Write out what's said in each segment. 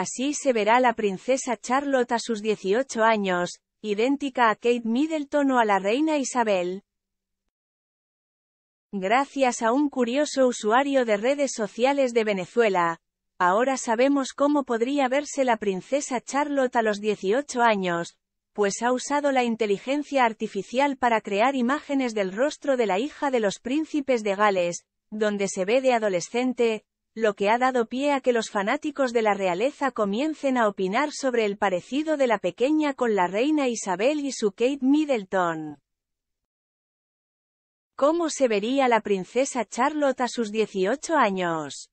Así se verá la princesa Charlotte a sus 18 años, idéntica a Kate Middleton o a la reina Isabel. Gracias a un curioso usuario de redes sociales de Venezuela, ahora sabemos cómo podría verse la princesa Charlotte a los 18 años, pues ha usado la inteligencia artificial para crear imágenes del rostro de la hija de los príncipes de Gales, donde se ve de adolescente, lo que ha dado pie a que los fanáticos de la realeza comiencen a opinar sobre el parecido de la pequeña con la reina Isabel y su Kate Middleton. ¿Cómo se vería la princesa Charlotte a sus 18 años?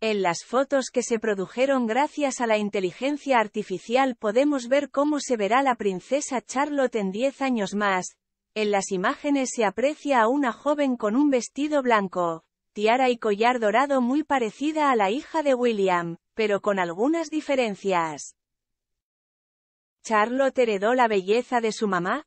En las fotos que se produjeron gracias a la inteligencia artificial podemos ver cómo se verá la princesa Charlotte en 10 años más. En las imágenes se aprecia a una joven con un vestido blanco, tiara y collar dorado muy parecida a la hija de William, pero con algunas diferencias. Charlotte heredó la belleza de su mamá.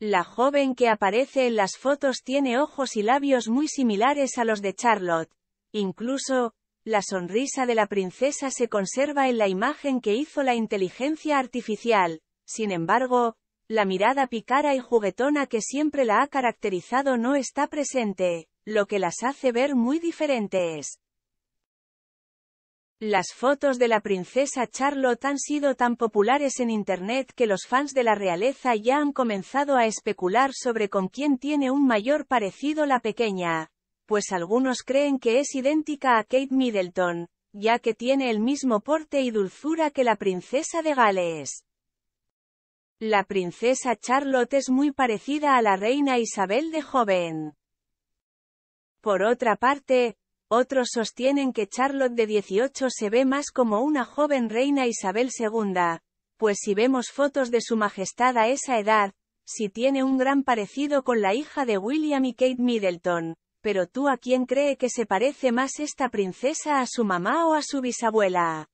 La joven que aparece en las fotos tiene ojos y labios muy similares a los de Charlotte. Incluso, la sonrisa de la princesa se conserva en la imagen que hizo la inteligencia artificial. Sin embargo, la mirada picara y juguetona que siempre la ha caracterizado no está presente lo que las hace ver muy diferentes. Las fotos de la princesa Charlotte han sido tan populares en Internet que los fans de la realeza ya han comenzado a especular sobre con quién tiene un mayor parecido la pequeña, pues algunos creen que es idéntica a Kate Middleton, ya que tiene el mismo porte y dulzura que la princesa de Gales. La princesa Charlotte es muy parecida a la reina Isabel de joven. Por otra parte, otros sostienen que Charlotte de 18 se ve más como una joven reina Isabel II, pues si vemos fotos de su majestad a esa edad, si tiene un gran parecido con la hija de William y Kate Middleton. Pero tú a quién cree que se parece más esta princesa a su mamá o a su bisabuela?